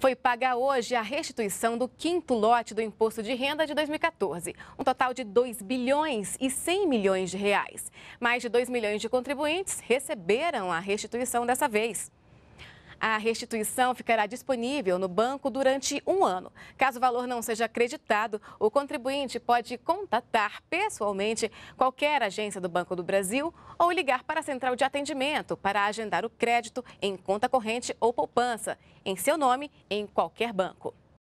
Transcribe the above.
foi paga hoje a restituição do quinto lote do imposto de renda de 2014, um total de 2 bilhões e 100 milhões de reais. Mais de 2 milhões de contribuintes receberam a restituição dessa vez. A restituição ficará disponível no banco durante um ano. Caso o valor não seja acreditado, o contribuinte pode contatar pessoalmente qualquer agência do Banco do Brasil ou ligar para a central de atendimento para agendar o crédito em conta corrente ou poupança, em seu nome, em qualquer banco.